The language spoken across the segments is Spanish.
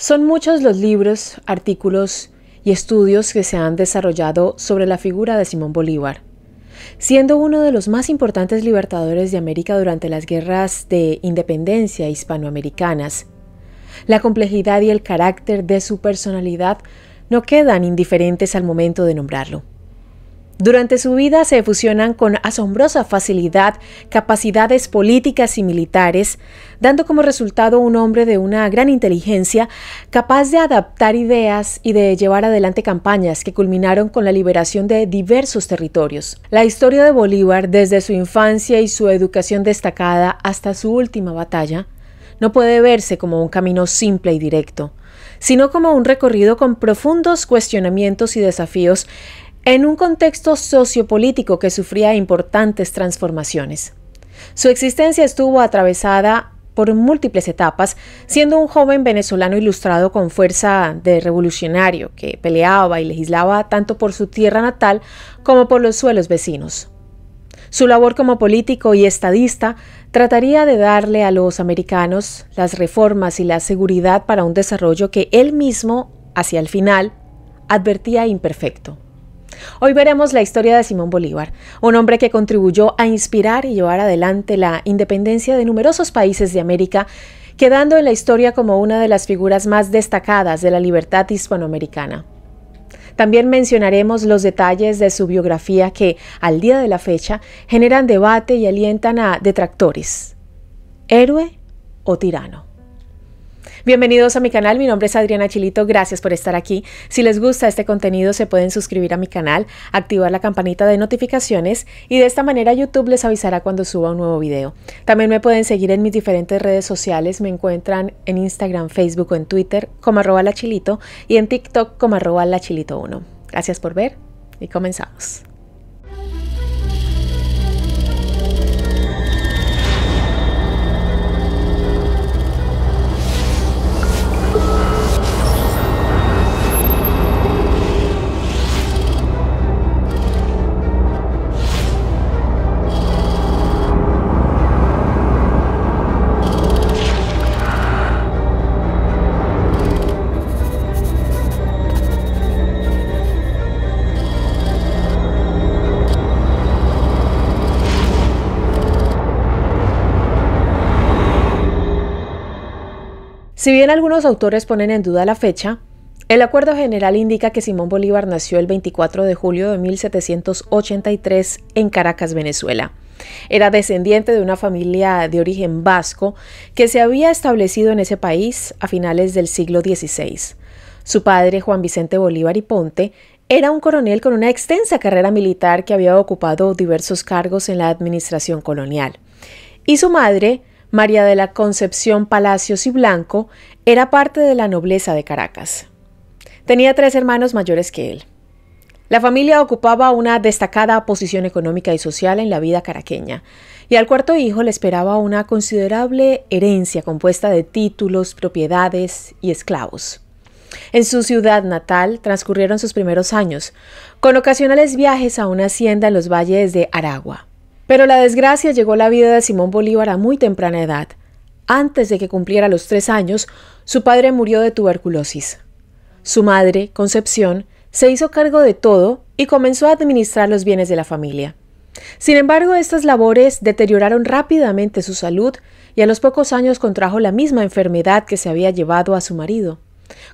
Son muchos los libros, artículos y estudios que se han desarrollado sobre la figura de Simón Bolívar. Siendo uno de los más importantes libertadores de América durante las guerras de independencia hispanoamericanas, la complejidad y el carácter de su personalidad no quedan indiferentes al momento de nombrarlo. Durante su vida se fusionan con asombrosa facilidad capacidades políticas y militares, dando como resultado un hombre de una gran inteligencia, capaz de adaptar ideas y de llevar adelante campañas que culminaron con la liberación de diversos territorios. La historia de Bolívar, desde su infancia y su educación destacada hasta su última batalla, no puede verse como un camino simple y directo, sino como un recorrido con profundos cuestionamientos y desafíos en un contexto sociopolítico que sufría importantes transformaciones. Su existencia estuvo atravesada por múltiples etapas, siendo un joven venezolano ilustrado con fuerza de revolucionario que peleaba y legislaba tanto por su tierra natal como por los suelos vecinos. Su labor como político y estadista trataría de darle a los americanos las reformas y la seguridad para un desarrollo que él mismo, hacia el final, advertía imperfecto. Hoy veremos la historia de Simón Bolívar, un hombre que contribuyó a inspirar y llevar adelante la independencia de numerosos países de América, quedando en la historia como una de las figuras más destacadas de la libertad hispanoamericana. También mencionaremos los detalles de su biografía que, al día de la fecha, generan debate y alientan a detractores. ¿Héroe o tirano? Bienvenidos a mi canal, mi nombre es Adriana Chilito, gracias por estar aquí. Si les gusta este contenido se pueden suscribir a mi canal, activar la campanita de notificaciones y de esta manera YouTube les avisará cuando suba un nuevo video. También me pueden seguir en mis diferentes redes sociales, me encuentran en Instagram, Facebook o en Twitter como arroba chilito y en TikTok como arroba la chilito 1. Gracias por ver y comenzamos. Si bien algunos autores ponen en duda la fecha, el acuerdo general indica que Simón Bolívar nació el 24 de julio de 1783 en Caracas, Venezuela. Era descendiente de una familia de origen vasco que se había establecido en ese país a finales del siglo XVI. Su padre, Juan Vicente Bolívar y Ponte, era un coronel con una extensa carrera militar que había ocupado diversos cargos en la administración colonial. Y su madre, María de la Concepción Palacios y Blanco, era parte de la nobleza de Caracas. Tenía tres hermanos mayores que él. La familia ocupaba una destacada posición económica y social en la vida caraqueña, y al cuarto hijo le esperaba una considerable herencia compuesta de títulos, propiedades y esclavos. En su ciudad natal transcurrieron sus primeros años, con ocasionales viajes a una hacienda en los valles de Aragua. Pero la desgracia llegó a la vida de Simón Bolívar a muy temprana edad. Antes de que cumpliera los tres años, su padre murió de tuberculosis. Su madre, Concepción, se hizo cargo de todo y comenzó a administrar los bienes de la familia. Sin embargo, estas labores deterioraron rápidamente su salud y a los pocos años contrajo la misma enfermedad que se había llevado a su marido.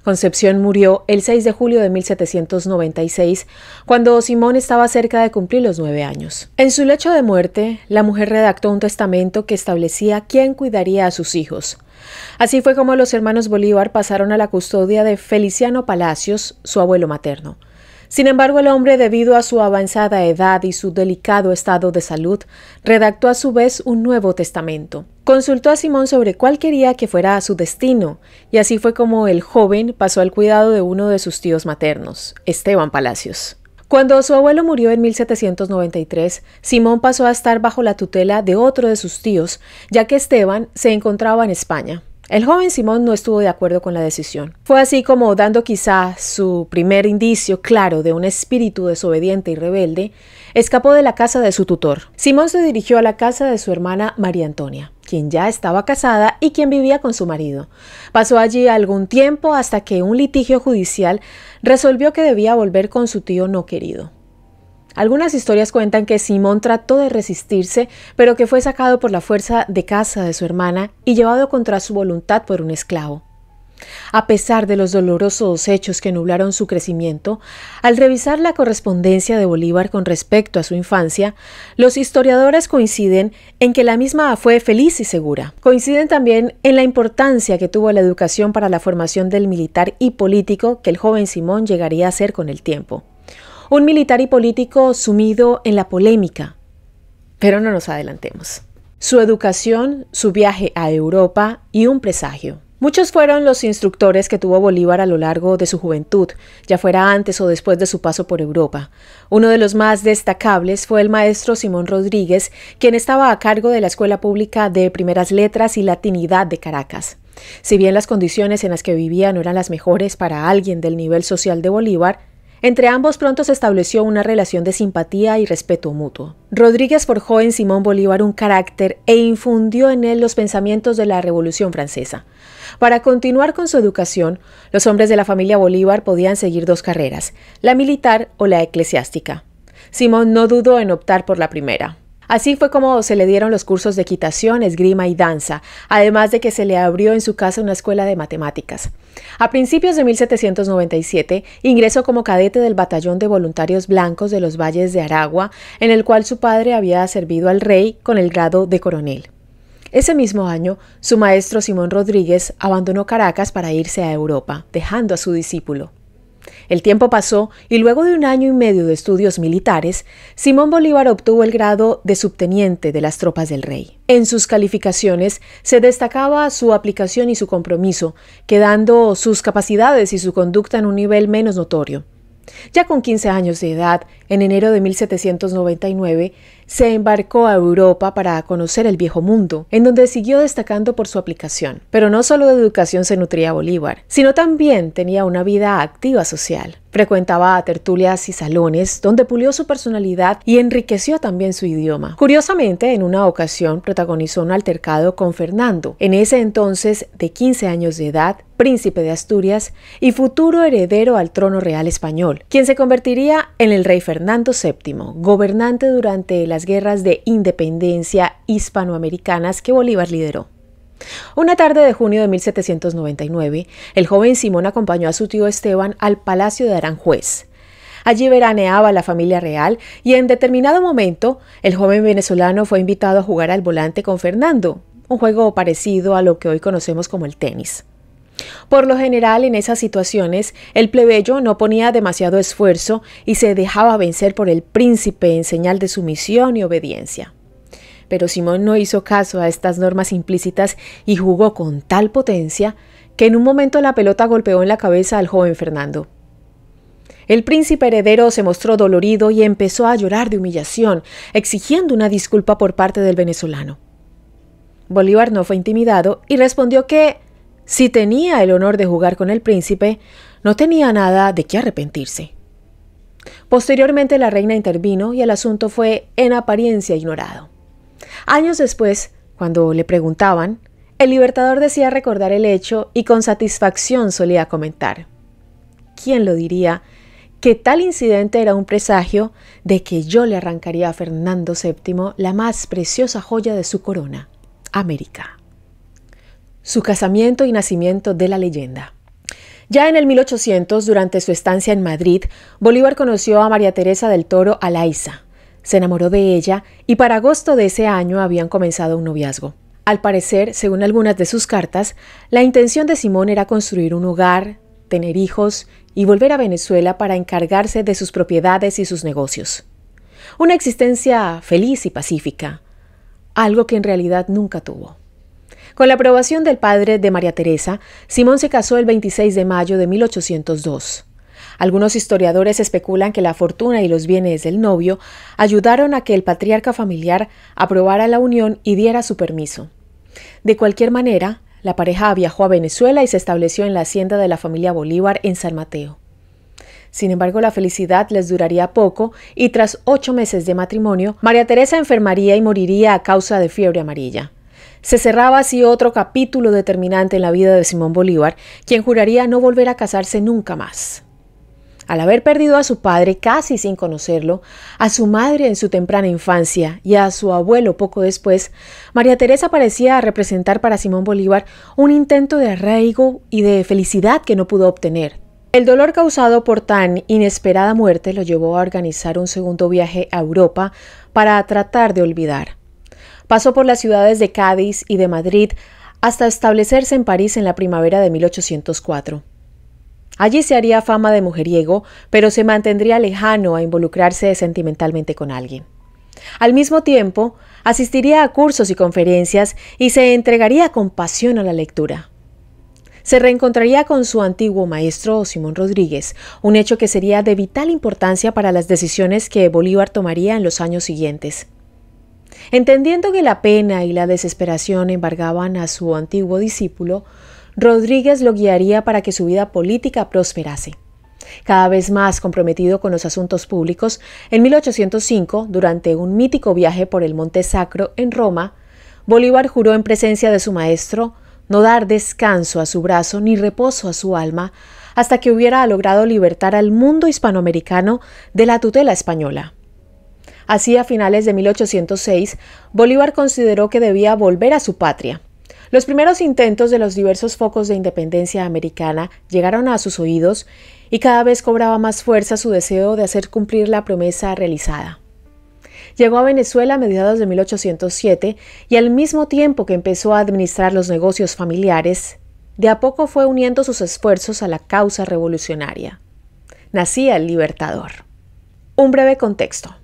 Concepción murió el 6 de julio de 1796, cuando Simón estaba cerca de cumplir los nueve años. En su lecho de muerte, la mujer redactó un testamento que establecía quién cuidaría a sus hijos. Así fue como los hermanos Bolívar pasaron a la custodia de Feliciano Palacios, su abuelo materno. Sin embargo, el hombre, debido a su avanzada edad y su delicado estado de salud, redactó a su vez un Nuevo Testamento. Consultó a Simón sobre cuál quería que fuera su destino, y así fue como el joven pasó al cuidado de uno de sus tíos maternos, Esteban Palacios. Cuando su abuelo murió en 1793, Simón pasó a estar bajo la tutela de otro de sus tíos, ya que Esteban se encontraba en España. El joven Simón no estuvo de acuerdo con la decisión. Fue así como, dando quizá su primer indicio claro de un espíritu desobediente y rebelde, escapó de la casa de su tutor. Simón se dirigió a la casa de su hermana María Antonia, quien ya estaba casada y quien vivía con su marido. Pasó allí algún tiempo hasta que un litigio judicial resolvió que debía volver con su tío no querido. Algunas historias cuentan que Simón trató de resistirse, pero que fue sacado por la fuerza de casa de su hermana y llevado contra su voluntad por un esclavo. A pesar de los dolorosos hechos que nublaron su crecimiento, al revisar la correspondencia de Bolívar con respecto a su infancia, los historiadores coinciden en que la misma fue feliz y segura. Coinciden también en la importancia que tuvo la educación para la formación del militar y político que el joven Simón llegaría a ser con el tiempo un militar y político sumido en la polémica. Pero no nos adelantemos. Su educación, su viaje a Europa y un presagio. Muchos fueron los instructores que tuvo Bolívar a lo largo de su juventud, ya fuera antes o después de su paso por Europa. Uno de los más destacables fue el maestro Simón Rodríguez, quien estaba a cargo de la Escuela Pública de Primeras Letras y Latinidad de Caracas. Si bien las condiciones en las que vivía no eran las mejores para alguien del nivel social de Bolívar, entre ambos pronto se estableció una relación de simpatía y respeto mutuo. Rodríguez forjó en Simón Bolívar un carácter e infundió en él los pensamientos de la Revolución Francesa. Para continuar con su educación, los hombres de la familia Bolívar podían seguir dos carreras, la militar o la eclesiástica. Simón no dudó en optar por la primera. Así fue como se le dieron los cursos de equitación, esgrima y danza, además de que se le abrió en su casa una escuela de matemáticas. A principios de 1797 ingresó como cadete del batallón de voluntarios blancos de los valles de Aragua, en el cual su padre había servido al rey con el grado de coronel. Ese mismo año, su maestro Simón Rodríguez abandonó Caracas para irse a Europa, dejando a su discípulo. El tiempo pasó y luego de un año y medio de estudios militares, Simón Bolívar obtuvo el grado de subteniente de las tropas del rey. En sus calificaciones se destacaba su aplicación y su compromiso, quedando sus capacidades y su conducta en un nivel menos notorio. Ya con 15 años de edad, en enero de 1799, se embarcó a Europa para conocer el viejo mundo, en donde siguió destacando por su aplicación. Pero no solo de educación se nutría Bolívar, sino también tenía una vida activa social. Frecuentaba tertulias y salones donde pulió su personalidad y enriqueció también su idioma. Curiosamente, en una ocasión protagonizó un altercado con Fernando, en ese entonces de 15 años de edad, príncipe de Asturias y futuro heredero al trono real español, quien se convertiría en el rey Fernando VII, gobernante durante las guerras de independencia hispanoamericanas que Bolívar lideró. Una tarde de junio de 1799, el joven Simón acompañó a su tío Esteban al Palacio de Aranjuez. Allí veraneaba la familia real y en determinado momento el joven venezolano fue invitado a jugar al volante con Fernando, un juego parecido a lo que hoy conocemos como el tenis. Por lo general, en esas situaciones, el plebeyo no ponía demasiado esfuerzo y se dejaba vencer por el príncipe en señal de sumisión y obediencia. Pero Simón no hizo caso a estas normas implícitas y jugó con tal potencia que en un momento la pelota golpeó en la cabeza al joven Fernando. El príncipe heredero se mostró dolorido y empezó a llorar de humillación, exigiendo una disculpa por parte del venezolano. Bolívar no fue intimidado y respondió que si tenía el honor de jugar con el príncipe, no tenía nada de qué arrepentirse. Posteriormente la reina intervino y el asunto fue en apariencia ignorado. Años después, cuando le preguntaban, el libertador decía recordar el hecho y con satisfacción solía comentar. ¿Quién lo diría? que tal incidente era un presagio de que yo le arrancaría a Fernando VII la más preciosa joya de su corona, América. Su casamiento y nacimiento de la leyenda. Ya en el 1800, durante su estancia en Madrid, Bolívar conoció a María Teresa del Toro Alaiza. Se enamoró de ella y para agosto de ese año habían comenzado un noviazgo. Al parecer, según algunas de sus cartas, la intención de Simón era construir un hogar, tener hijos y volver a Venezuela para encargarse de sus propiedades y sus negocios. Una existencia feliz y pacífica, algo que en realidad nunca tuvo. Con la aprobación del padre de María Teresa, Simón se casó el 26 de mayo de 1802. Algunos historiadores especulan que la fortuna y los bienes del novio ayudaron a que el patriarca familiar aprobara la unión y diera su permiso. De cualquier manera, la pareja viajó a Venezuela y se estableció en la hacienda de la familia Bolívar en San Mateo. Sin embargo, la felicidad les duraría poco y tras ocho meses de matrimonio, María Teresa enfermaría y moriría a causa de fiebre amarilla. Se cerraba así otro capítulo determinante en la vida de Simón Bolívar, quien juraría no volver a casarse nunca más. Al haber perdido a su padre casi sin conocerlo, a su madre en su temprana infancia y a su abuelo poco después, María Teresa parecía representar para Simón Bolívar un intento de arraigo y de felicidad que no pudo obtener. El dolor causado por tan inesperada muerte lo llevó a organizar un segundo viaje a Europa para tratar de olvidar. Pasó por las ciudades de Cádiz y de Madrid hasta establecerse en París en la primavera de 1804. Allí se haría fama de mujeriego, pero se mantendría lejano a involucrarse sentimentalmente con alguien. Al mismo tiempo, asistiría a cursos y conferencias y se entregaría con pasión a la lectura. Se reencontraría con su antiguo maestro Simón Rodríguez, un hecho que sería de vital importancia para las decisiones que Bolívar tomaría en los años siguientes. Entendiendo que la pena y la desesperación embargaban a su antiguo discípulo, Rodríguez lo guiaría para que su vida política prosperase. Cada vez más comprometido con los asuntos públicos, en 1805, durante un mítico viaje por el Monte Sacro en Roma, Bolívar juró en presencia de su maestro no dar descanso a su brazo ni reposo a su alma hasta que hubiera logrado libertar al mundo hispanoamericano de la tutela española. Así, a finales de 1806, Bolívar consideró que debía volver a su patria. Los primeros intentos de los diversos focos de independencia americana llegaron a sus oídos y cada vez cobraba más fuerza su deseo de hacer cumplir la promesa realizada. Llegó a Venezuela a mediados de 1807 y al mismo tiempo que empezó a administrar los negocios familiares, de a poco fue uniendo sus esfuerzos a la causa revolucionaria. Nacía el Libertador. Un breve contexto.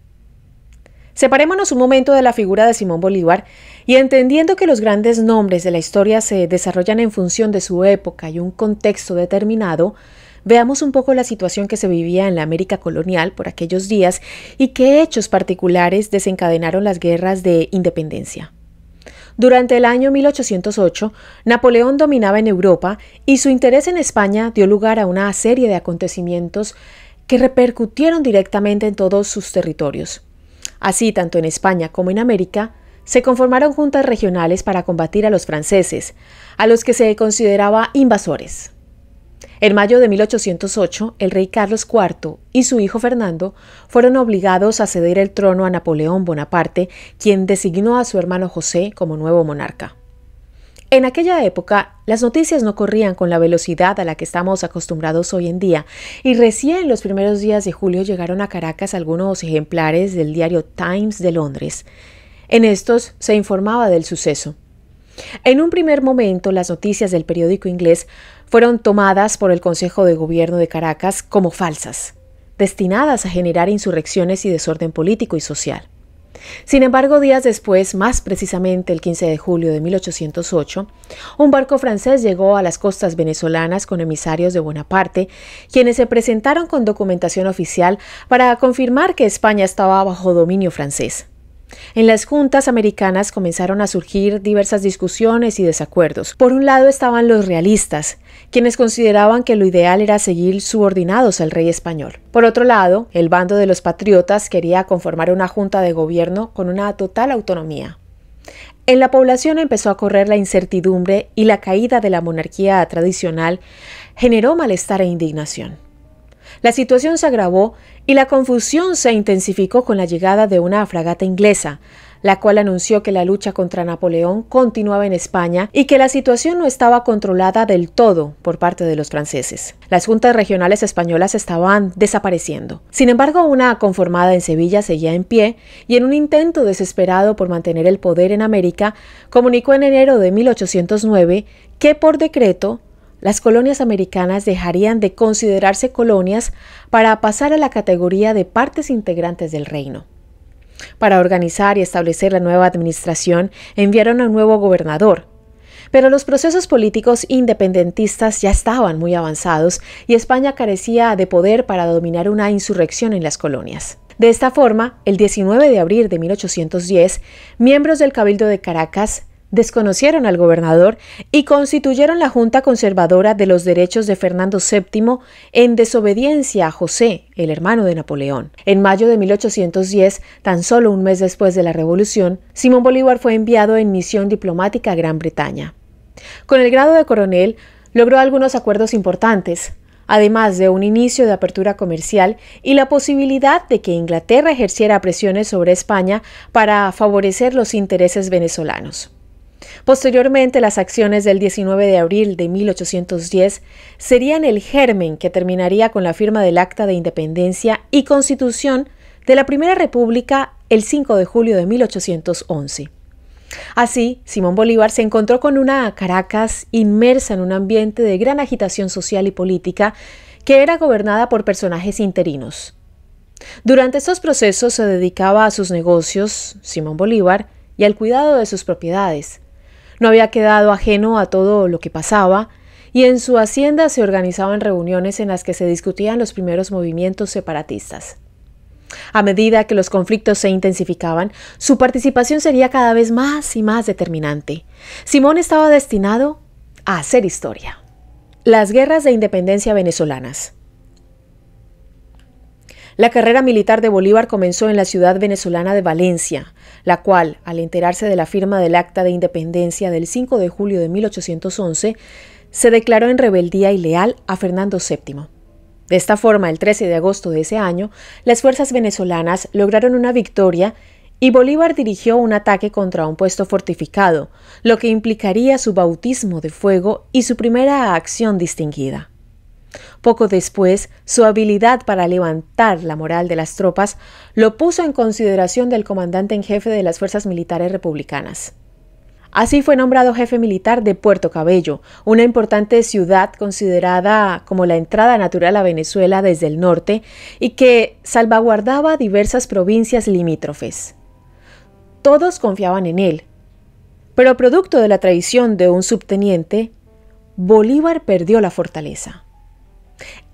Separémonos un momento de la figura de Simón Bolívar y entendiendo que los grandes nombres de la historia se desarrollan en función de su época y un contexto determinado, veamos un poco la situación que se vivía en la América colonial por aquellos días y qué hechos particulares desencadenaron las guerras de independencia. Durante el año 1808, Napoleón dominaba en Europa y su interés en España dio lugar a una serie de acontecimientos que repercutieron directamente en todos sus territorios. Así, tanto en España como en América, se conformaron juntas regionales para combatir a los franceses, a los que se consideraba invasores. En mayo de 1808, el rey Carlos IV y su hijo Fernando fueron obligados a ceder el trono a Napoleón Bonaparte, quien designó a su hermano José como nuevo monarca. En aquella época, las noticias no corrían con la velocidad a la que estamos acostumbrados hoy en día, y recién los primeros días de julio llegaron a Caracas algunos ejemplares del diario Times de Londres. En estos se informaba del suceso. En un primer momento, las noticias del periódico inglés fueron tomadas por el Consejo de Gobierno de Caracas como falsas, destinadas a generar insurrecciones y desorden político y social. Sin embargo, días después, más precisamente el 15 de julio de 1808, un barco francés llegó a las costas venezolanas con emisarios de Bonaparte, quienes se presentaron con documentación oficial para confirmar que España estaba bajo dominio francés. En las juntas americanas comenzaron a surgir diversas discusiones y desacuerdos. Por un lado estaban los realistas, quienes consideraban que lo ideal era seguir subordinados al rey español. Por otro lado, el bando de los patriotas quería conformar una junta de gobierno con una total autonomía. En la población empezó a correr la incertidumbre y la caída de la monarquía tradicional generó malestar e indignación. La situación se agravó y la confusión se intensificó con la llegada de una fragata inglesa, la cual anunció que la lucha contra Napoleón continuaba en España y que la situación no estaba controlada del todo por parte de los franceses. Las juntas regionales españolas estaban desapareciendo. Sin embargo, una conformada en Sevilla seguía en pie y en un intento desesperado por mantener el poder en América, comunicó en enero de 1809 que por decreto las colonias americanas dejarían de considerarse colonias para pasar a la categoría de partes integrantes del reino. Para organizar y establecer la nueva administración enviaron a un nuevo gobernador, pero los procesos políticos independentistas ya estaban muy avanzados y España carecía de poder para dominar una insurrección en las colonias. De esta forma, el 19 de abril de 1810, miembros del Cabildo de Caracas desconocieron al gobernador y constituyeron la Junta Conservadora de los Derechos de Fernando VII en desobediencia a José, el hermano de Napoleón. En mayo de 1810, tan solo un mes después de la Revolución, Simón Bolívar fue enviado en misión diplomática a Gran Bretaña. Con el grado de coronel, logró algunos acuerdos importantes, además de un inicio de apertura comercial y la posibilidad de que Inglaterra ejerciera presiones sobre España para favorecer los intereses venezolanos. Posteriormente, las acciones del 19 de abril de 1810 serían el germen que terminaría con la firma del Acta de Independencia y Constitución de la Primera República el 5 de julio de 1811. Así, Simón Bolívar se encontró con una Caracas inmersa en un ambiente de gran agitación social y política que era gobernada por personajes interinos. Durante estos procesos se dedicaba a sus negocios, Simón Bolívar, y al cuidado de sus propiedades, no había quedado ajeno a todo lo que pasaba, y en su hacienda se organizaban reuniones en las que se discutían los primeros movimientos separatistas. A medida que los conflictos se intensificaban, su participación sería cada vez más y más determinante. Simón estaba destinado a hacer historia. Las guerras de independencia venezolanas. La carrera militar de Bolívar comenzó en la ciudad venezolana de Valencia, la cual, al enterarse de la firma del Acta de Independencia del 5 de julio de 1811, se declaró en rebeldía y leal a Fernando VII. De esta forma, el 13 de agosto de ese año, las fuerzas venezolanas lograron una victoria y Bolívar dirigió un ataque contra un puesto fortificado, lo que implicaría su bautismo de fuego y su primera acción distinguida. Poco después, su habilidad para levantar la moral de las tropas lo puso en consideración del comandante en jefe de las fuerzas militares republicanas. Así fue nombrado jefe militar de Puerto Cabello, una importante ciudad considerada como la entrada natural a Venezuela desde el norte y que salvaguardaba diversas provincias limítrofes. Todos confiaban en él, pero producto de la traición de un subteniente, Bolívar perdió la fortaleza.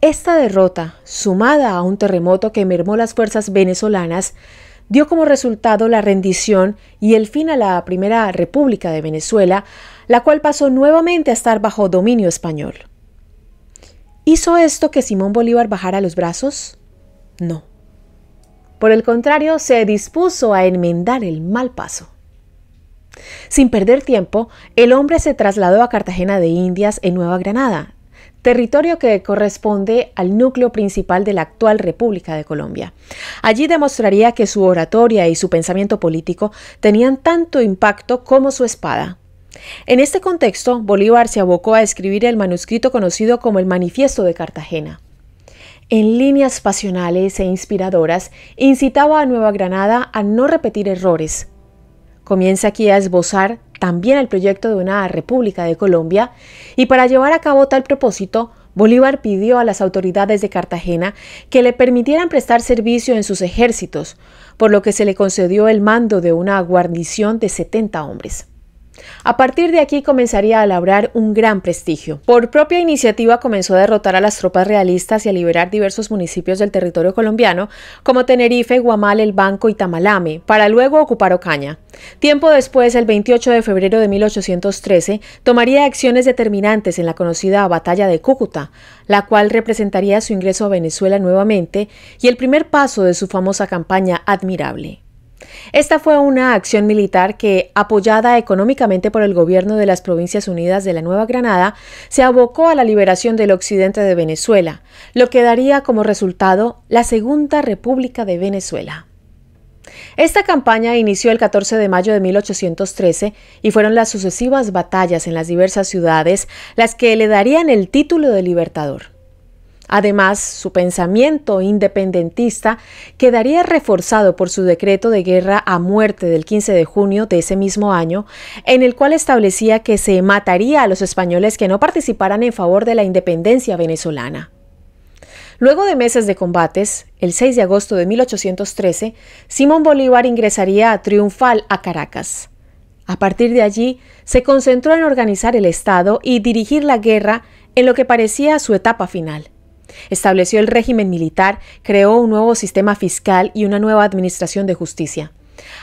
Esta derrota, sumada a un terremoto que mermó las fuerzas venezolanas, dio como resultado la rendición y el fin a la Primera República de Venezuela, la cual pasó nuevamente a estar bajo dominio español. ¿Hizo esto que Simón Bolívar bajara los brazos? No. Por el contrario, se dispuso a enmendar el mal paso. Sin perder tiempo, el hombre se trasladó a Cartagena de Indias en Nueva Granada, territorio que corresponde al núcleo principal de la actual República de Colombia. Allí demostraría que su oratoria y su pensamiento político tenían tanto impacto como su espada. En este contexto, Bolívar se abocó a escribir el manuscrito conocido como el Manifiesto de Cartagena. En líneas pasionales e inspiradoras, incitaba a Nueva Granada a no repetir errores, comienza aquí a esbozar también el proyecto de una República de Colombia y para llevar a cabo tal propósito, Bolívar pidió a las autoridades de Cartagena que le permitieran prestar servicio en sus ejércitos, por lo que se le concedió el mando de una guarnición de 70 hombres. A partir de aquí comenzaría a labrar un gran prestigio. Por propia iniciativa comenzó a derrotar a las tropas realistas y a liberar diversos municipios del territorio colombiano, como Tenerife, Guamal, El Banco y Tamalame, para luego ocupar Ocaña. Tiempo después, el 28 de febrero de 1813, tomaría acciones determinantes en la conocida Batalla de Cúcuta, la cual representaría su ingreso a Venezuela nuevamente y el primer paso de su famosa campaña admirable. Esta fue una acción militar que, apoyada económicamente por el gobierno de las Provincias Unidas de la Nueva Granada, se abocó a la liberación del occidente de Venezuela, lo que daría como resultado la Segunda República de Venezuela. Esta campaña inició el 14 de mayo de 1813 y fueron las sucesivas batallas en las diversas ciudades las que le darían el título de libertador. Además, su pensamiento independentista quedaría reforzado por su decreto de guerra a muerte del 15 de junio de ese mismo año, en el cual establecía que se mataría a los españoles que no participaran en favor de la independencia venezolana. Luego de meses de combates, el 6 de agosto de 1813, Simón Bolívar ingresaría triunfal a Caracas. A partir de allí, se concentró en organizar el Estado y dirigir la guerra en lo que parecía su etapa final. Estableció el régimen militar, creó un nuevo sistema fiscal y una nueva administración de justicia.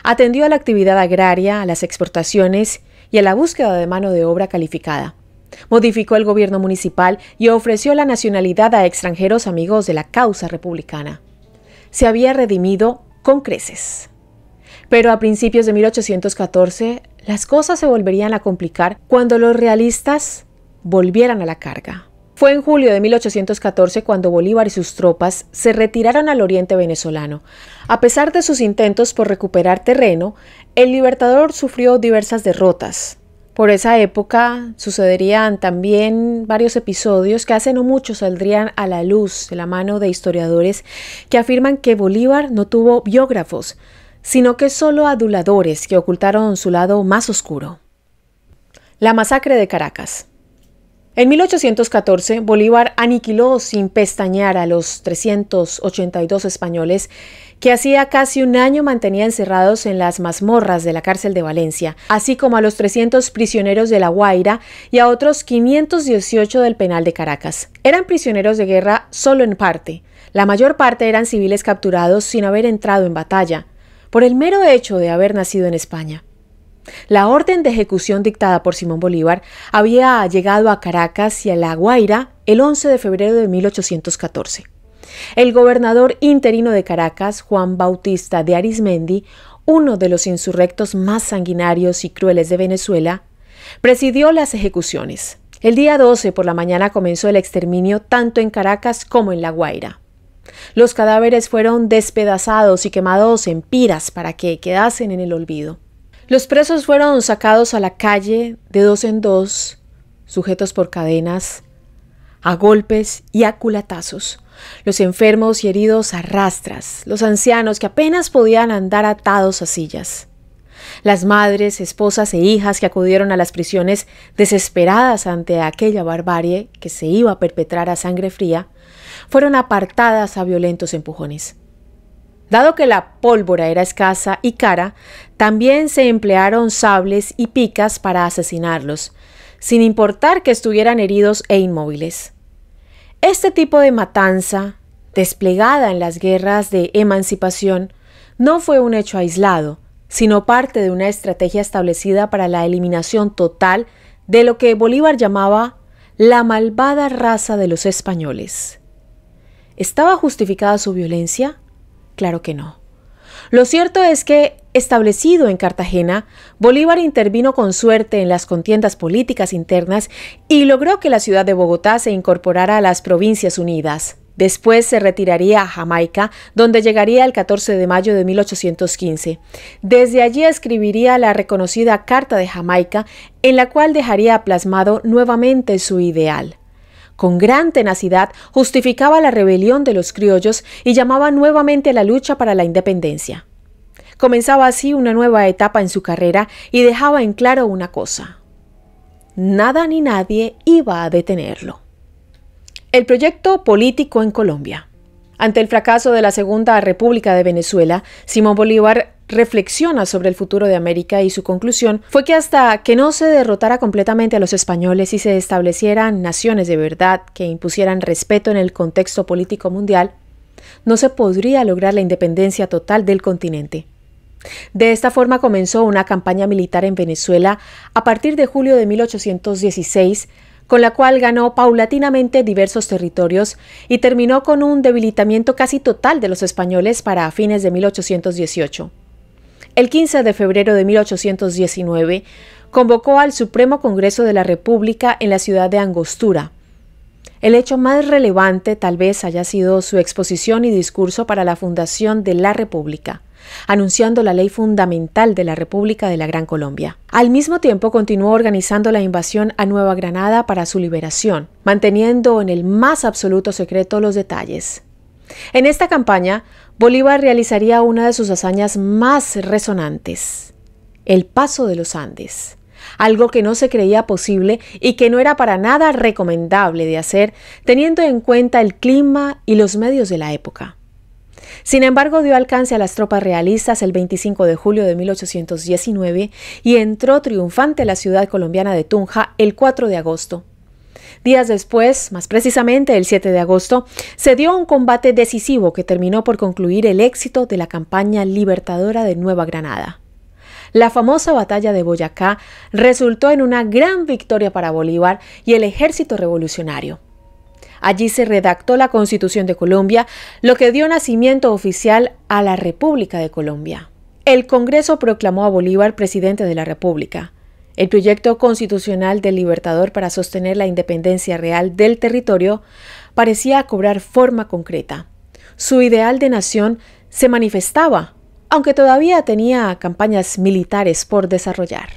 Atendió a la actividad agraria, a las exportaciones y a la búsqueda de mano de obra calificada. Modificó el gobierno municipal y ofreció la nacionalidad a extranjeros amigos de la causa republicana. Se había redimido con creces. Pero a principios de 1814, las cosas se volverían a complicar cuando los realistas volvieran a la carga. Fue en julio de 1814 cuando Bolívar y sus tropas se retiraron al oriente venezolano. A pesar de sus intentos por recuperar terreno, el libertador sufrió diversas derrotas. Por esa época sucederían también varios episodios que hace no mucho saldrían a la luz de la mano de historiadores que afirman que Bolívar no tuvo biógrafos, sino que solo aduladores que ocultaron su lado más oscuro. La masacre de Caracas. En 1814, Bolívar aniquiló sin pestañear a los 382 españoles que hacía casi un año mantenía encerrados en las mazmorras de la cárcel de Valencia, así como a los 300 prisioneros de La Guaira y a otros 518 del penal de Caracas. Eran prisioneros de guerra solo en parte. La mayor parte eran civiles capturados sin haber entrado en batalla, por el mero hecho de haber nacido en España. La orden de ejecución dictada por Simón Bolívar había llegado a Caracas y a La Guaira el 11 de febrero de 1814. El gobernador interino de Caracas, Juan Bautista de Arismendi, uno de los insurrectos más sanguinarios y crueles de Venezuela, presidió las ejecuciones. El día 12 por la mañana comenzó el exterminio tanto en Caracas como en La Guaira. Los cadáveres fueron despedazados y quemados en piras para que quedasen en el olvido. Los presos fueron sacados a la calle de dos en dos, sujetos por cadenas, a golpes y a culatazos. Los enfermos y heridos a rastras, los ancianos que apenas podían andar atados a sillas. Las madres, esposas e hijas que acudieron a las prisiones desesperadas ante aquella barbarie que se iba a perpetrar a sangre fría, fueron apartadas a violentos empujones. Dado que la pólvora era escasa y cara, también se emplearon sables y picas para asesinarlos, sin importar que estuvieran heridos e inmóviles. Este tipo de matanza, desplegada en las guerras de emancipación, no fue un hecho aislado, sino parte de una estrategia establecida para la eliminación total de lo que Bolívar llamaba la malvada raza de los españoles. ¿Estaba justificada su violencia? Claro que no. Lo cierto es que, establecido en Cartagena, Bolívar intervino con suerte en las contiendas políticas internas y logró que la ciudad de Bogotá se incorporara a las Provincias Unidas. Después se retiraría a Jamaica, donde llegaría el 14 de mayo de 1815. Desde allí escribiría la reconocida Carta de Jamaica, en la cual dejaría plasmado nuevamente su ideal con gran tenacidad justificaba la rebelión de los criollos y llamaba nuevamente a la lucha para la independencia. Comenzaba así una nueva etapa en su carrera y dejaba en claro una cosa. Nada ni nadie iba a detenerlo. El proyecto político en Colombia. Ante el fracaso de la Segunda República de Venezuela, Simón Bolívar reflexiona sobre el futuro de América y su conclusión fue que hasta que no se derrotara completamente a los españoles y se establecieran naciones de verdad que impusieran respeto en el contexto político mundial, no se podría lograr la independencia total del continente. De esta forma comenzó una campaña militar en Venezuela a partir de julio de 1816, con la cual ganó paulatinamente diversos territorios y terminó con un debilitamiento casi total de los españoles para fines de 1818 el 15 de febrero de 1819, convocó al Supremo Congreso de la República en la ciudad de Angostura. El hecho más relevante tal vez haya sido su exposición y discurso para la fundación de la República, anunciando la ley fundamental de la República de la Gran Colombia. Al mismo tiempo continuó organizando la invasión a Nueva Granada para su liberación, manteniendo en el más absoluto secreto los detalles. En esta campaña, Bolívar realizaría una de sus hazañas más resonantes, el paso de los Andes, algo que no se creía posible y que no era para nada recomendable de hacer teniendo en cuenta el clima y los medios de la época. Sin embargo, dio alcance a las tropas realistas el 25 de julio de 1819 y entró triunfante a la ciudad colombiana de Tunja el 4 de agosto. Días después, más precisamente el 7 de agosto, se dio un combate decisivo que terminó por concluir el éxito de la campaña libertadora de Nueva Granada. La famosa batalla de Boyacá resultó en una gran victoria para Bolívar y el ejército revolucionario. Allí se redactó la Constitución de Colombia, lo que dio nacimiento oficial a la República de Colombia. El Congreso proclamó a Bolívar presidente de la República. El proyecto constitucional del Libertador para sostener la independencia real del territorio parecía cobrar forma concreta. Su ideal de nación se manifestaba, aunque todavía tenía campañas militares por desarrollar.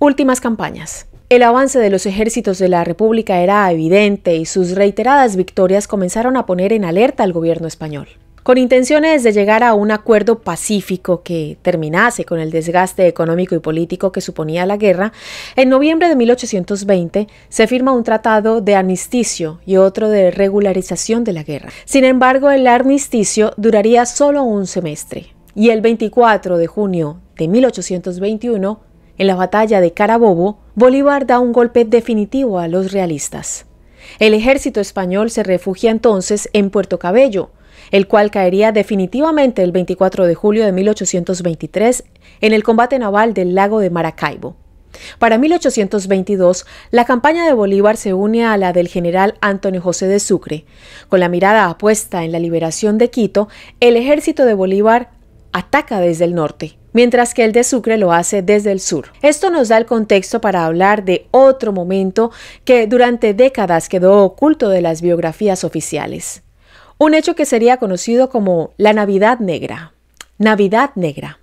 Últimas campañas. El avance de los ejércitos de la República era evidente y sus reiteradas victorias comenzaron a poner en alerta al gobierno español con intenciones de llegar a un acuerdo pacífico que terminase con el desgaste económico y político que suponía la guerra, en noviembre de 1820 se firma un tratado de armisticio y otro de regularización de la guerra. Sin embargo, el armisticio duraría solo un semestre y el 24 de junio de 1821, en la batalla de Carabobo, Bolívar da un golpe definitivo a los realistas. El ejército español se refugia entonces en Puerto Cabello, el cual caería definitivamente el 24 de julio de 1823 en el combate naval del lago de Maracaibo. Para 1822, la campaña de Bolívar se une a la del general Antonio José de Sucre. Con la mirada apuesta en la liberación de Quito, el ejército de Bolívar ataca desde el norte, mientras que el de Sucre lo hace desde el sur. Esto nos da el contexto para hablar de otro momento que durante décadas quedó oculto de las biografías oficiales. Un hecho que sería conocido como la Navidad Negra. Navidad Negra.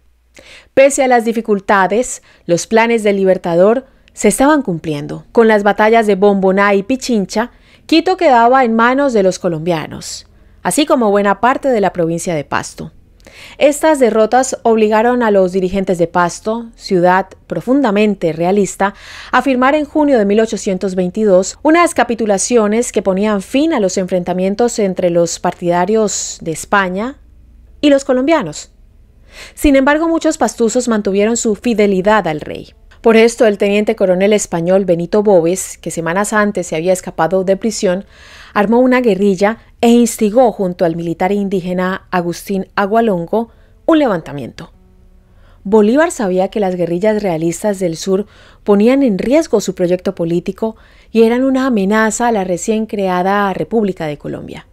Pese a las dificultades, los planes del Libertador se estaban cumpliendo. Con las batallas de Bomboná y Pichincha, Quito quedaba en manos de los colombianos, así como buena parte de la provincia de Pasto. Estas derrotas obligaron a los dirigentes de Pasto, ciudad profundamente realista, a firmar en junio de 1822 unas capitulaciones que ponían fin a los enfrentamientos entre los partidarios de España y los colombianos. Sin embargo, muchos pastuzos mantuvieron su fidelidad al rey. Por esto, el teniente coronel español Benito Bóves, que semanas antes se había escapado de prisión, armó una guerrilla e instigó junto al militar indígena Agustín Agualongo un levantamiento. Bolívar sabía que las guerrillas realistas del sur ponían en riesgo su proyecto político y eran una amenaza a la recién creada República de Colombia.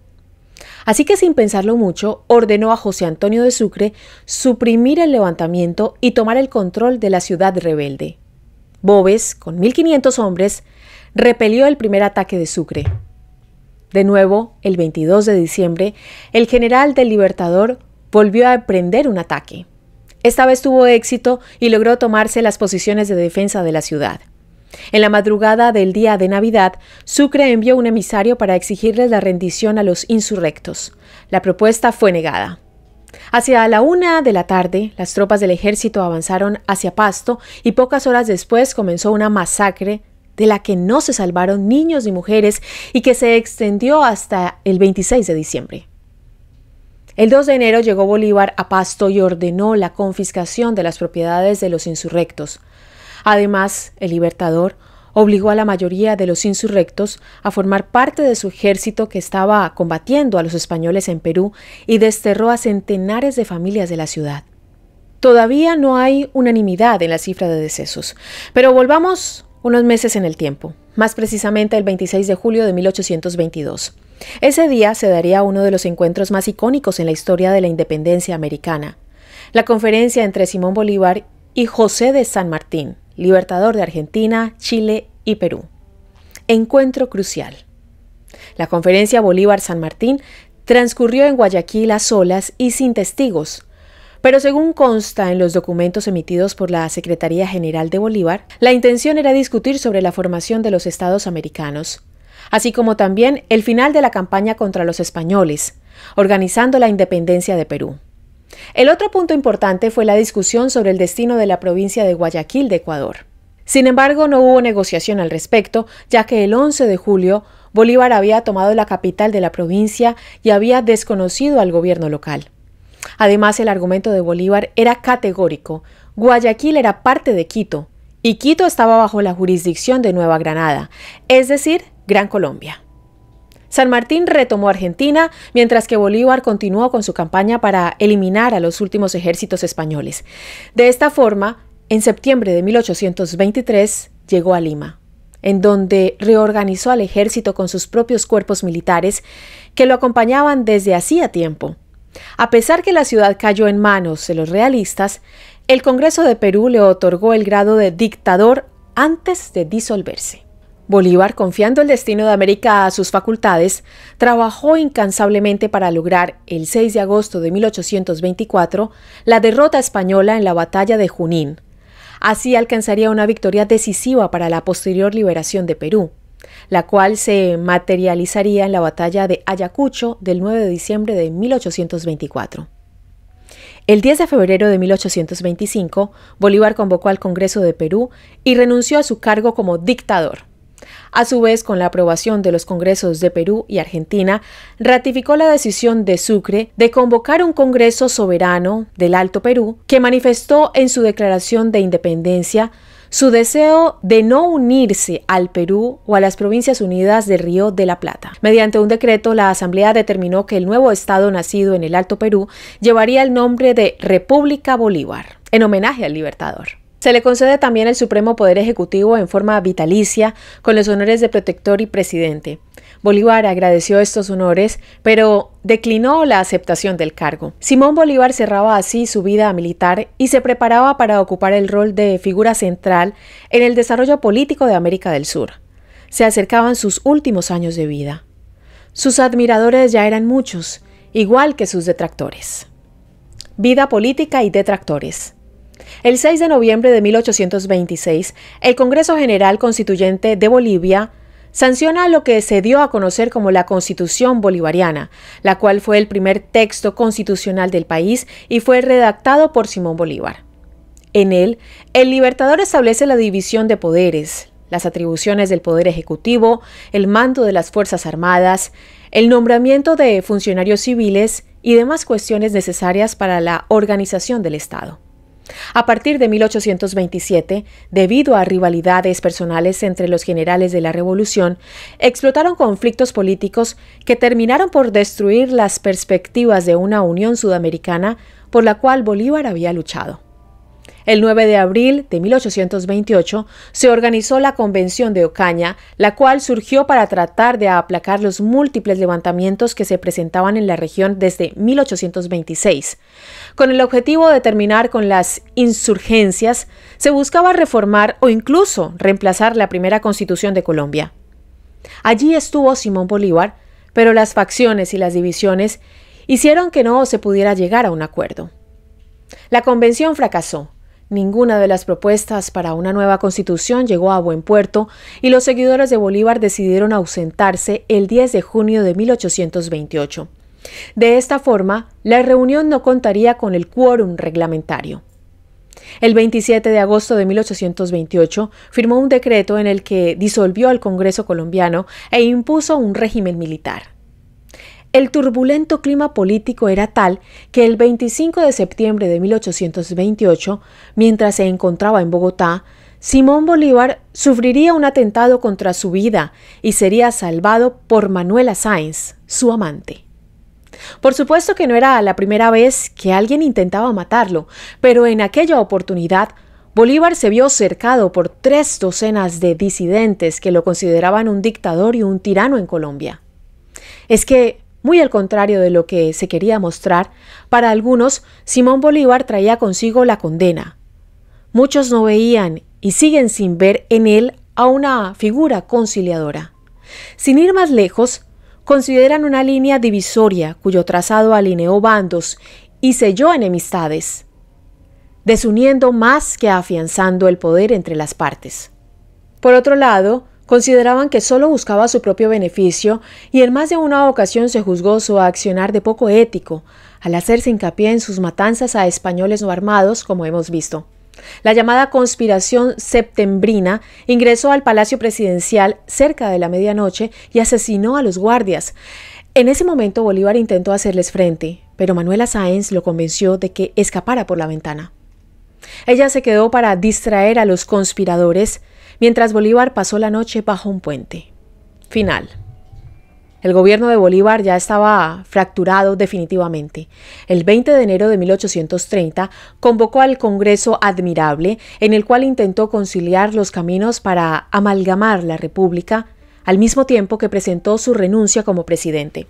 Así que sin pensarlo mucho, ordenó a José Antonio de Sucre suprimir el levantamiento y tomar el control de la ciudad rebelde. Boves, con 1.500 hombres, repelió el primer ataque de Sucre, de nuevo, el 22 de diciembre, el general del Libertador volvió a emprender un ataque. Esta vez tuvo éxito y logró tomarse las posiciones de defensa de la ciudad. En la madrugada del día de Navidad, Sucre envió un emisario para exigirles la rendición a los insurrectos. La propuesta fue negada. Hacia la una de la tarde, las tropas del ejército avanzaron hacia Pasto y pocas horas después comenzó una masacre de la que no se salvaron niños y mujeres y que se extendió hasta el 26 de diciembre. El 2 de enero llegó Bolívar a Pasto y ordenó la confiscación de las propiedades de los insurrectos. Además, el Libertador obligó a la mayoría de los insurrectos a formar parte de su ejército que estaba combatiendo a los españoles en Perú y desterró a centenares de familias de la ciudad. Todavía no hay unanimidad en la cifra de decesos, pero volvamos unos meses en el tiempo, más precisamente el 26 de julio de 1822. Ese día se daría uno de los encuentros más icónicos en la historia de la independencia americana, la conferencia entre Simón Bolívar y José de San Martín, libertador de Argentina, Chile y Perú. Encuentro crucial. La conferencia Bolívar-San Martín transcurrió en Guayaquil a solas y sin testigos, pero según consta en los documentos emitidos por la Secretaría General de Bolívar, la intención era discutir sobre la formación de los estados americanos, así como también el final de la campaña contra los españoles, organizando la independencia de Perú. El otro punto importante fue la discusión sobre el destino de la provincia de Guayaquil de Ecuador. Sin embargo, no hubo negociación al respecto, ya que el 11 de julio Bolívar había tomado la capital de la provincia y había desconocido al gobierno local. Además, el argumento de Bolívar era categórico. Guayaquil era parte de Quito y Quito estaba bajo la jurisdicción de Nueva Granada, es decir, Gran Colombia. San Martín retomó Argentina, mientras que Bolívar continuó con su campaña para eliminar a los últimos ejércitos españoles. De esta forma, en septiembre de 1823 llegó a Lima, en donde reorganizó al ejército con sus propios cuerpos militares que lo acompañaban desde hacía tiempo. A pesar que la ciudad cayó en manos de los realistas, el Congreso de Perú le otorgó el grado de dictador antes de disolverse. Bolívar, confiando el destino de América a sus facultades, trabajó incansablemente para lograr, el 6 de agosto de 1824, la derrota española en la batalla de Junín. Así alcanzaría una victoria decisiva para la posterior liberación de Perú la cual se materializaría en la batalla de Ayacucho del 9 de diciembre de 1824. El 10 de febrero de 1825, Bolívar convocó al Congreso de Perú y renunció a su cargo como dictador. A su vez, con la aprobación de los Congresos de Perú y Argentina, ratificó la decisión de Sucre de convocar un Congreso soberano del Alto Perú, que manifestó en su declaración de independencia su deseo de no unirse al Perú o a las Provincias Unidas del Río de la Plata. Mediante un decreto, la Asamblea determinó que el nuevo Estado nacido en el Alto Perú llevaría el nombre de República Bolívar, en homenaje al libertador. Se le concede también el supremo poder ejecutivo en forma vitalicia, con los honores de protector y presidente. Bolívar agradeció estos honores, pero declinó la aceptación del cargo. Simón Bolívar cerraba así su vida militar y se preparaba para ocupar el rol de figura central en el desarrollo político de América del Sur. Se acercaban sus últimos años de vida. Sus admiradores ya eran muchos, igual que sus detractores. Vida política y detractores. El 6 de noviembre de 1826, el Congreso General Constituyente de Bolivia sanciona lo que se dio a conocer como la Constitución Bolivariana, la cual fue el primer texto constitucional del país y fue redactado por Simón Bolívar. En él, el libertador establece la división de poderes, las atribuciones del Poder Ejecutivo, el mando de las Fuerzas Armadas, el nombramiento de funcionarios civiles y demás cuestiones necesarias para la organización del Estado. A partir de 1827, debido a rivalidades personales entre los generales de la Revolución, explotaron conflictos políticos que terminaron por destruir las perspectivas de una unión sudamericana por la cual Bolívar había luchado. El 9 de abril de 1828 se organizó la Convención de Ocaña, la cual surgió para tratar de aplacar los múltiples levantamientos que se presentaban en la región desde 1826. Con el objetivo de terminar con las insurgencias, se buscaba reformar o incluso reemplazar la primera constitución de Colombia. Allí estuvo Simón Bolívar, pero las facciones y las divisiones hicieron que no se pudiera llegar a un acuerdo. La convención fracasó Ninguna de las propuestas para una nueva constitución llegó a buen puerto y los seguidores de Bolívar decidieron ausentarse el 10 de junio de 1828. De esta forma, la reunión no contaría con el quórum reglamentario. El 27 de agosto de 1828 firmó un decreto en el que disolvió al Congreso colombiano e impuso un régimen militar. El turbulento clima político era tal que el 25 de septiembre de 1828, mientras se encontraba en Bogotá, Simón Bolívar sufriría un atentado contra su vida y sería salvado por Manuela Sáenz, su amante. Por supuesto que no era la primera vez que alguien intentaba matarlo, pero en aquella oportunidad Bolívar se vio cercado por tres docenas de disidentes que lo consideraban un dictador y un tirano en Colombia. Es que muy al contrario de lo que se quería mostrar, para algunos Simón Bolívar traía consigo la condena. Muchos no veían y siguen sin ver en él a una figura conciliadora. Sin ir más lejos, consideran una línea divisoria cuyo trazado alineó bandos y selló enemistades, desuniendo más que afianzando el poder entre las partes. Por otro lado, Consideraban que solo buscaba su propio beneficio y en más de una ocasión se juzgó su accionar de poco ético, al hacerse hincapié en sus matanzas a españoles no armados, como hemos visto. La llamada conspiración septembrina ingresó al Palacio Presidencial cerca de la medianoche y asesinó a los guardias. En ese momento Bolívar intentó hacerles frente, pero Manuela Sáenz lo convenció de que escapara por la ventana. Ella se quedó para distraer a los conspiradores mientras Bolívar pasó la noche bajo un puente. Final. El gobierno de Bolívar ya estaba fracturado definitivamente. El 20 de enero de 1830 convocó al Congreso Admirable, en el cual intentó conciliar los caminos para amalgamar la República, al mismo tiempo que presentó su renuncia como presidente.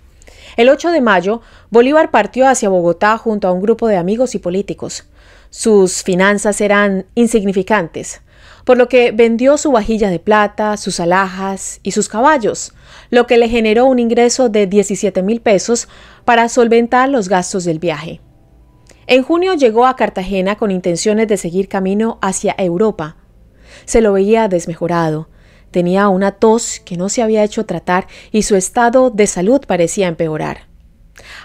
El 8 de mayo, Bolívar partió hacia Bogotá junto a un grupo de amigos y políticos. Sus finanzas eran insignificantes por lo que vendió su vajilla de plata, sus alhajas y sus caballos, lo que le generó un ingreso de 17 mil pesos para solventar los gastos del viaje. En junio llegó a Cartagena con intenciones de seguir camino hacia Europa. Se lo veía desmejorado, tenía una tos que no se había hecho tratar y su estado de salud parecía empeorar.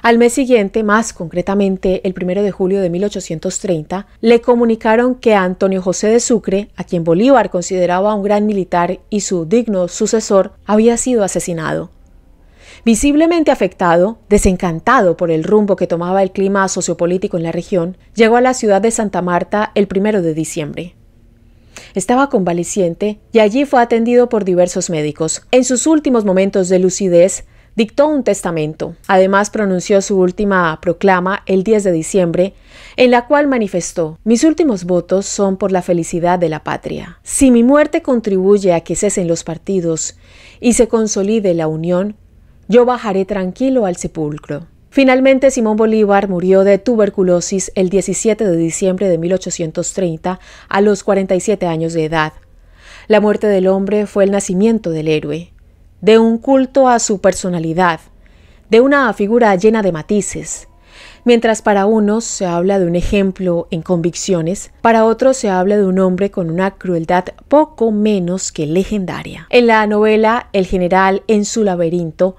Al mes siguiente, más concretamente el primero de julio de 1830, le comunicaron que Antonio José de Sucre, a quien Bolívar consideraba un gran militar y su digno sucesor, había sido asesinado. Visiblemente afectado, desencantado por el rumbo que tomaba el clima sociopolítico en la región, llegó a la ciudad de Santa Marta el primero de diciembre. Estaba convaleciente y allí fue atendido por diversos médicos. En sus últimos momentos de lucidez, dictó un testamento. Además, pronunció su última proclama el 10 de diciembre, en la cual manifestó, mis últimos votos son por la felicidad de la patria. Si mi muerte contribuye a que cesen los partidos y se consolide la unión, yo bajaré tranquilo al sepulcro. Finalmente, Simón Bolívar murió de tuberculosis el 17 de diciembre de 1830 a los 47 años de edad. La muerte del hombre fue el nacimiento del héroe de un culto a su personalidad, de una figura llena de matices. Mientras para unos se habla de un ejemplo en convicciones, para otros se habla de un hombre con una crueldad poco menos que legendaria. En la novela El general en su laberinto,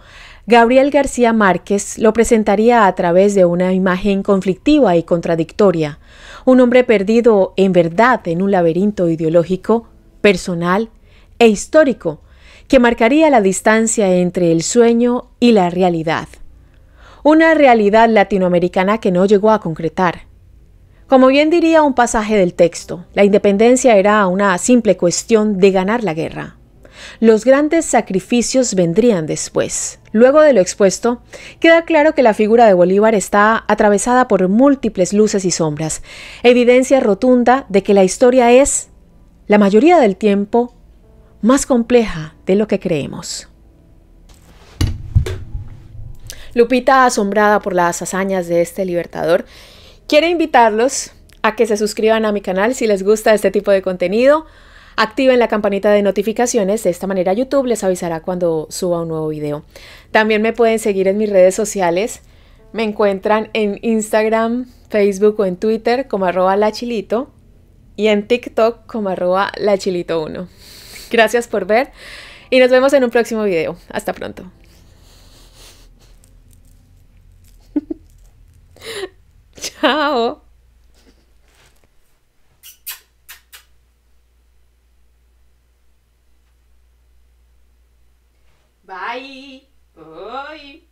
Gabriel García Márquez lo presentaría a través de una imagen conflictiva y contradictoria, un hombre perdido en verdad en un laberinto ideológico, personal e histórico, que marcaría la distancia entre el sueño y la realidad. Una realidad latinoamericana que no llegó a concretar. Como bien diría un pasaje del texto, la independencia era una simple cuestión de ganar la guerra. Los grandes sacrificios vendrían después. Luego de lo expuesto, queda claro que la figura de Bolívar está atravesada por múltiples luces y sombras, evidencia rotunda de que la historia es, la mayoría del tiempo, más compleja de lo que creemos. Lupita, asombrada por las hazañas de este libertador, quiere invitarlos a que se suscriban a mi canal si les gusta este tipo de contenido. Activen la campanita de notificaciones, de esta manera YouTube les avisará cuando suba un nuevo video. También me pueden seguir en mis redes sociales. Me encuentran en Instagram, Facebook o en Twitter como arroba lachilito y en TikTok como arroba lachilito1. Gracias por ver y nos vemos en un próximo video. Hasta pronto. Chao. Bye.